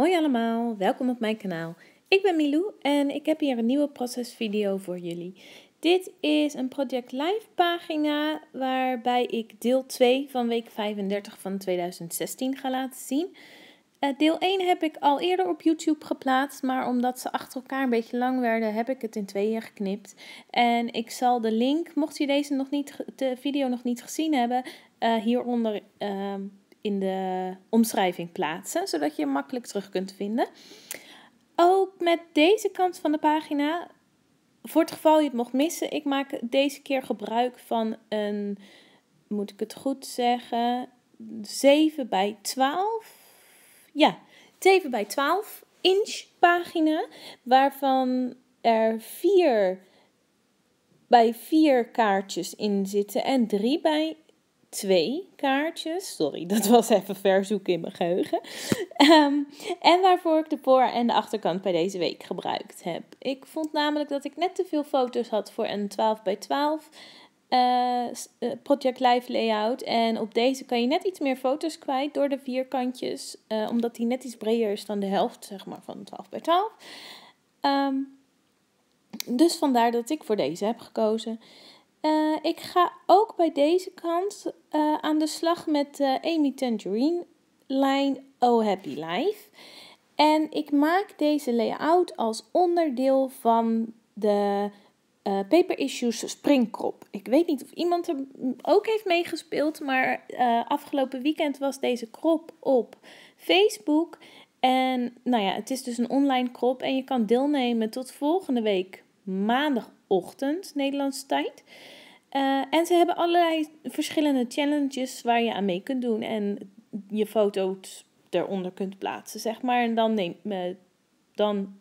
Hoi allemaal, welkom op mijn kanaal. Ik ben Milou en ik heb hier een nieuwe procesvideo voor jullie. Dit is een Project Live pagina waarbij ik deel 2 van week 35 van 2016 ga laten zien. Eh, deel 1 heb ik al eerder op YouTube geplaatst, maar omdat ze achter elkaar een beetje lang werden, heb ik het in tweeën geknipt. En ik zal de link, mocht je deze nog niet, de video nog niet gezien hebben, eh, hieronder ehm, in de omschrijving plaatsen, zodat je hem makkelijk terug kunt vinden. Ook met deze kant van de pagina, voor het geval je het mocht missen, ik maak deze keer gebruik van een, moet ik het goed zeggen, 7 bij 12. Ja, 7 bij 12 inch pagina, waarvan er vier bij vier kaartjes in zitten en drie bij twee kaartjes. Sorry, dat was even verzoek in mijn geheugen. Ehm, en waarvoor ik de voor- en de achterkant bij deze week gebruikt heb. Ik vond namelijk dat ik net te veel foto's had voor een 12 bij 12 eh, eh, Project Live layout. En op deze kan je net iets meer foto's kwijt door de vierkantjes. Eh, omdat die net iets breder is dan de helft zeg maar, van 12 bij 12. Ehm, dus vandaar dat ik voor deze heb gekozen. Eh, ik ga ook bij deze kant eh, aan de slag met uh, Amy Tangerine lijn Oh Happy Life. En ik maak deze layout als onderdeel van de Paper Issues Springkrop. Ik weet niet of iemand er ook heeft meegespeeld, maar afgelopen weekend was deze krop op Facebook. En nou ja, het is dus een online krop en je kan deelnemen tot volgende week maandagochtend Nederlandse tijd. Eh, en ze hebben allerlei verschillende challenges waar je aan mee kunt doen en je foto's eronder kunt plaatsen, zeg maar. En dan neem, eh, dan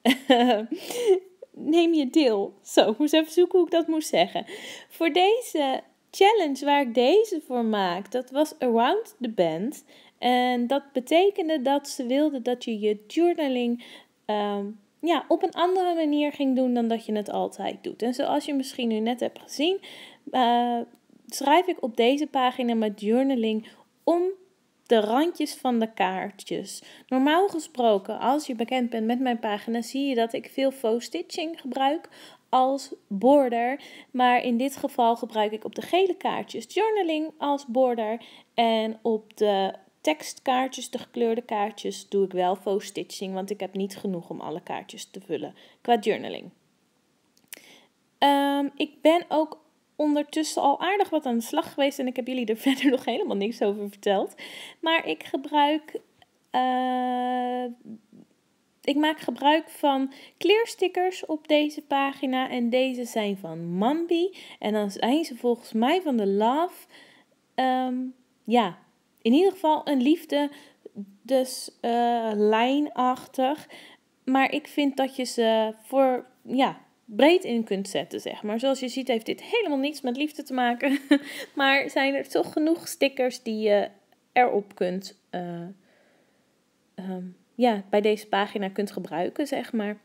neem je deel. Zo, ik moest even zoeken hoe ik dat moest zeggen. Voor deze challenge waar ik deze voor maak, dat was Around the Band. En dat betekende dat ze wilden dat je je journaling ehm, ja, op een andere manier ging doen dan dat je het altijd doet. En zoals je misschien nu net hebt gezien, eh, schrijf ik op deze pagina met journaling om de randjes van de kaartjes. Normaal gesproken, als je bekend bent met mijn pagina, zie je dat ik veel faux stitching gebruik als border. Maar in dit geval gebruik ik op de gele kaartjes journaling als border en op de tekstkaartjes, de gekleurde kaartjes, doe ik wel faux-stitching, want ik heb niet genoeg om alle kaartjes te vullen qua journaling. Ehm, ik ben ook ondertussen al aardig wat aan de slag geweest en ik heb jullie er verder nog helemaal niks over verteld. Maar ik gebruik. Eh, ik maak gebruik van kleerstickers op deze pagina. En deze zijn van Mambi. En dan zijn ze volgens mij van de Love. Ehm, ja, in ieder geval een liefde, dus eh, lijnachtig. Maar ik vind dat je ze voor, ja, breed in kunt zetten, zeg maar. Zoals je ziet heeft dit helemaal niets met liefde te maken. maar zijn er toch genoeg stickers die je erop kunt, eh, ehm, ja, bij deze pagina kunt gebruiken, zeg maar.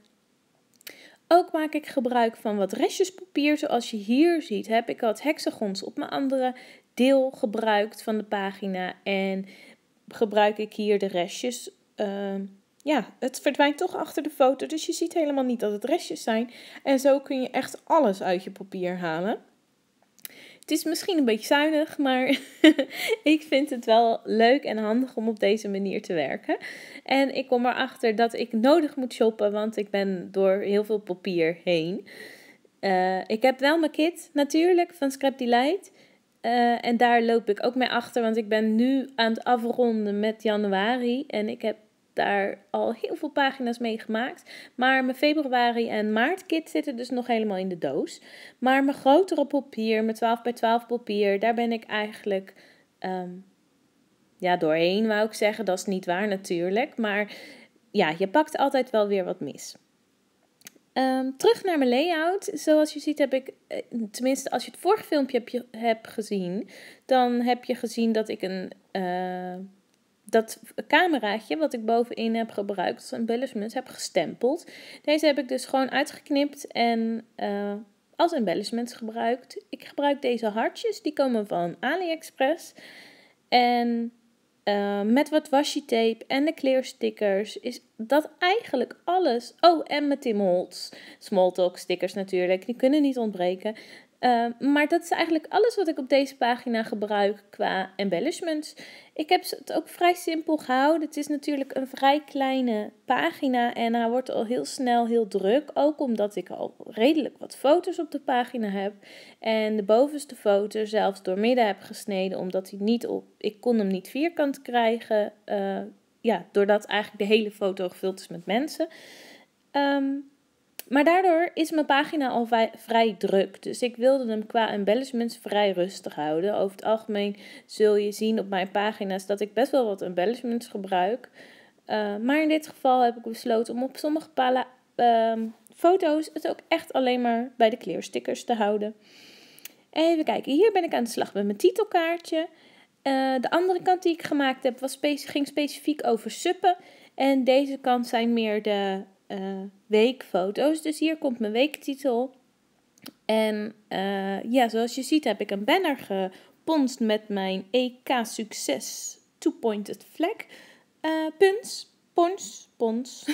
Ook maak ik gebruik van wat restjes papier, zoals je hier ziet. Heb ik wat hexagons op mijn andere deel gebruikt van de pagina en gebruik ik hier de restjes. Ehm, ja, het verdwijnt toch achter de foto, dus je ziet helemaal niet dat het restjes zijn. En zo kun je echt alles uit je papier halen. Het is misschien een beetje zuinig, maar ik vind het wel leuk en handig om op deze manier te werken. En ik kom erachter dat ik nodig moet shoppen, want ik ben door heel veel papier heen. Eh, ik heb wel mijn kit natuurlijk van Scrap Delight. Eh, en daar loop ik ook mee achter, want ik ben nu aan het afronden met januari. En ik heb daar al heel veel pagina's mee gemaakt. Maar mijn februari en maart kit zitten dus nog helemaal in de doos. Maar mijn grotere papier, mijn 12 bij 12 papier, daar ben ik eigenlijk ehm, ja, doorheen, wou ik zeggen. Dat is niet waar natuurlijk. Maar ja, je pakt altijd wel weer wat mis. Ehm, terug naar mijn layout. Zoals je ziet heb ik, eh, tenminste als je het vorige filmpje hebt gezien, dan heb je gezien dat ik een, uh, dat cameraatje wat ik bovenin heb gebruikt als embellishment heb gestempeld. Deze heb ik dus gewoon uitgeknipt en eh, als embellishments gebruikt. Ik gebruik deze hartjes, die komen van AliExpress. En Ehm, met wat washi-tape en de kleurstickers is dat eigenlijk alles. Oh, en met Tim Holtz smalltalk stickers natuurlijk. Die kunnen niet ontbreken. Ehm, maar dat is eigenlijk alles wat ik op deze pagina gebruik qua embellishments. Ik heb het ook vrij simpel gehouden. Het is natuurlijk een vrij kleine pagina en hij wordt al heel snel heel druk. Ook omdat ik al redelijk wat foto's op de pagina heb. En de bovenste foto zelfs doormidden heb gesneden omdat hij niet op... Ik kon hem niet vierkant krijgen. Eh, ja, doordat eigenlijk de hele foto gevuld is met mensen. Um, maar daardoor is mijn pagina al vrij druk. Dus ik wilde hem qua embellishments vrij rustig houden. Over het algemeen zul je zien op mijn pagina's dat ik best wel wat embellishments gebruik. Eh, maar in dit geval heb ik besloten om op sommige pala, ehm, foto's het ook echt alleen maar bij de kleurstickers te houden. Even kijken, hier ben ik aan de slag met mijn titelkaartje. Eh, de andere kant die ik gemaakt heb was ging specifiek over suppen. En deze kant zijn meer de uh, weekfoto's. Dus hier komt mijn weektitel. En eh, ja, zoals je ziet heb ik een banner geponst met mijn EK Succes Two-Pointed Flag. Uh, puns, pons, pons.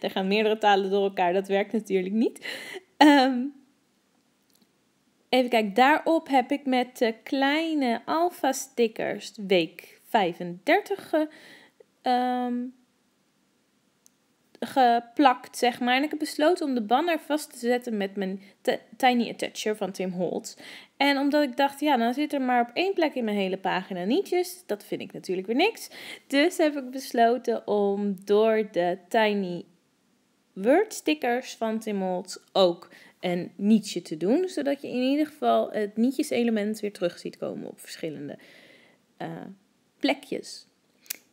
er gaan meerdere talen door elkaar, dat werkt natuurlijk niet. Ehm, even kijken, daarop heb ik met kleine alfa stickers week 35 um, ehm, geplakt, zeg maar. En ik heb besloten om de banner vast te zetten met mijn Tiny Attacher van Tim Holtz. En omdat ik dacht, ja, dan zit er maar op één plek in mijn hele pagina nietjes. Dat vind ik natuurlijk weer niks. Dus heb ik besloten om door de Tiny Word stickers van Tim Holtz ook een nietje te doen. Zodat je in ieder geval het nietjes element weer terug ziet komen op verschillende eh, plekjes.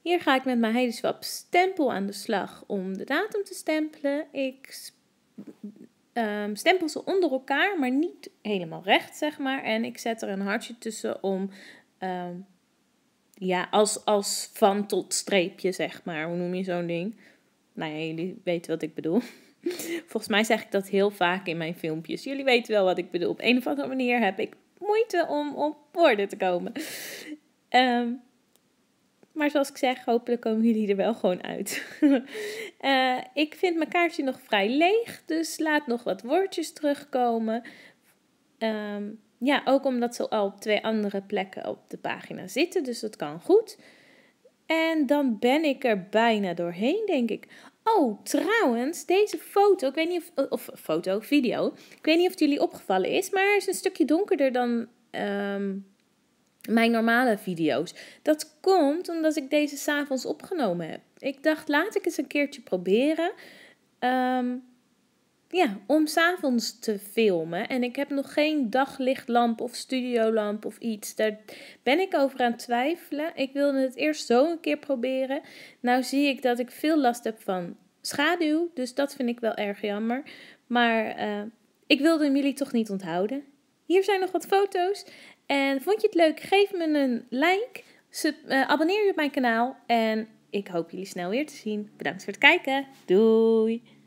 Hier ga ik met mijn swap stempel aan de slag om de datum te stempelen. Ik ehm, stempel ze onder elkaar, maar niet helemaal recht, zeg maar. En ik zet er een hartje tussen om, ehm, ja, als, als van tot streepje, zeg maar. Hoe noem je zo'n ding? Nou ja, jullie weten wat ik bedoel. Volgens mij zeg ik dat heel vaak in mijn filmpjes. Jullie weten wel wat ik bedoel. Op een of andere manier heb ik moeite om op woorden te komen. Um, maar zoals ik zeg, hopelijk komen jullie er wel gewoon uit. Eh, ik vind mijn kaartje nog vrij leeg, dus laat nog wat woordjes terugkomen. Ehm, ja, ook omdat ze al op twee andere plekken op de pagina zitten, dus dat kan goed. En dan ben ik er bijna doorheen, denk ik. Oh, trouwens, deze foto, ik weet niet of, of foto, video, ik weet niet of het jullie opgevallen is, maar het is een stukje donkerder dan ehm, mijn normale video's. Dat komt omdat ik deze s'avonds opgenomen heb. Ik dacht, laat ik eens een keertje proberen. Ehm, ja, om s'avonds te filmen. En ik heb nog geen daglichtlamp of studiolamp of iets. Daar ben ik over aan het twijfelen. Ik wilde het eerst zo een keer proberen. Nou zie ik dat ik veel last heb van schaduw. Dus dat vind ik wel erg jammer. Maar eh, ik wilde jullie toch niet onthouden. Hier zijn nog wat foto's. En vond je het leuk? Geef me een like. Eh, abonneer je op mijn kanaal. En ik hoop jullie snel weer te zien. Bedankt voor het kijken. Doei!